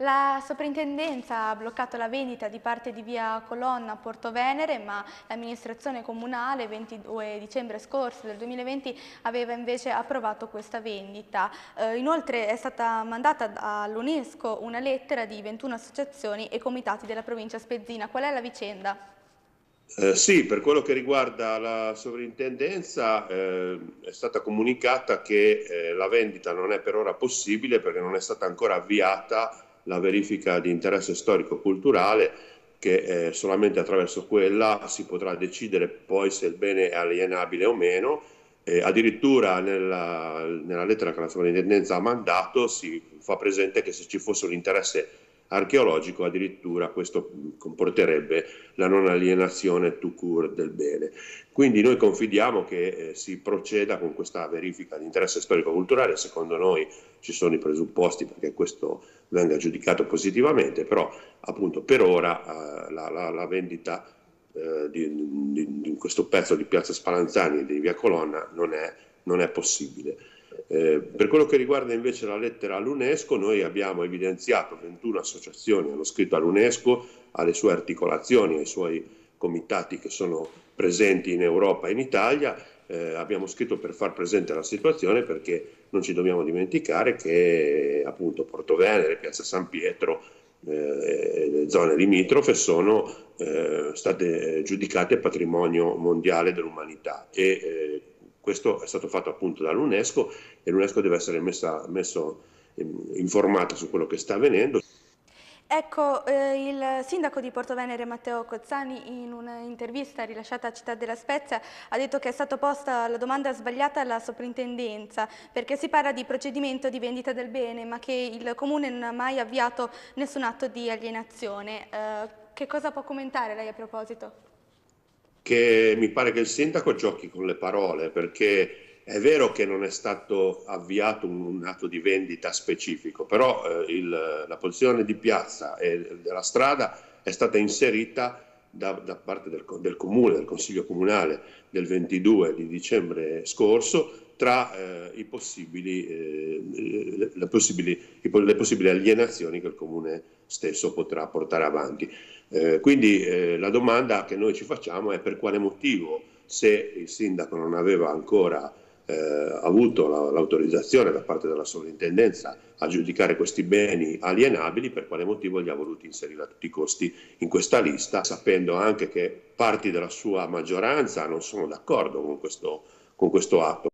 La soprintendenza ha bloccato la vendita di parte di via Colonna a Porto Venere, ma l'amministrazione comunale 22 dicembre scorso del 2020 aveva invece approvato questa vendita. Eh, inoltre è stata mandata all'UNESCO una lettera di 21 associazioni e comitati della provincia spezzina. Qual è la vicenda? Eh, sì, per quello che riguarda la sovrintendenza eh, è stata comunicata che eh, la vendita non è per ora possibile perché non è stata ancora avviata la verifica di interesse storico-culturale che eh, solamente attraverso quella si potrà decidere poi se il bene è alienabile o meno. Eh, addirittura nella, nella, lettera che la sovrintendenza ha mandato si fa presente che se ci fosse un interesse archeologico addirittura questo comporterebbe la non alienazione to cure del bene. Quindi noi confidiamo che eh, si proceda con questa verifica di interesse storico-culturale, secondo noi ci sono i presupposti perché questo venga giudicato positivamente, però appunto per ora eh, la, la, la, vendita eh, di, di, di, questo pezzo di Piazza Spalanzani e di Via Colonna non è, non è possibile. Eh, per quello che riguarda invece la lettera all'UNESCO, noi abbiamo evidenziato 21 associazioni hanno scritto all'UNESCO, alle sue articolazioni, ai suoi comitati che sono presenti in Europa e in Italia. Eh, abbiamo scritto per far presente la situazione perché non ci dobbiamo dimenticare che appunto Porto Venere, Piazza San Pietro eh, e le zone limitrofe sono eh, state giudicate patrimonio mondiale dell'umanità e eh, questo è stato fatto appunto dall'UNESCO e l'UNESCO deve essere messa, messo, informata su quello che sta avvenendo. Ecco, eh, il sindaco di Porto Venere Matteo Cozzani in un'intervista rilasciata a Città della Spezia ha detto che è stata posta la domanda sbagliata alla soprintendenza perché si parla di procedimento di vendita del bene ma che il comune non ha mai avviato nessun atto di alienazione. Eh, che cosa può commentare lei a proposito? che mi pare che il sindaco giochi con le parole perché è vero che non è stato avviato un, atto di vendita specifico, però eh, il, la posizione di piazza e della strada è stata inserita da, da parte del, del comune, del consiglio comunale del 22 di dicembre scorso tra eh, i possibili, eh, le, possibili, le, possibili, alienazioni che il comune stesso potrà portare avanti. Eh, quindi eh, la domanda che noi ci facciamo è per quale motivo se il sindaco non aveva ancora eh, avuto la, l'autorizzazione da parte della sovrintendenza a giudicare questi beni alienabili, per quale motivo li ha voluti inserire a tutti i costi in questa lista, sapendo anche che parti della sua maggioranza non sono d'accordo con questo, con questo atto.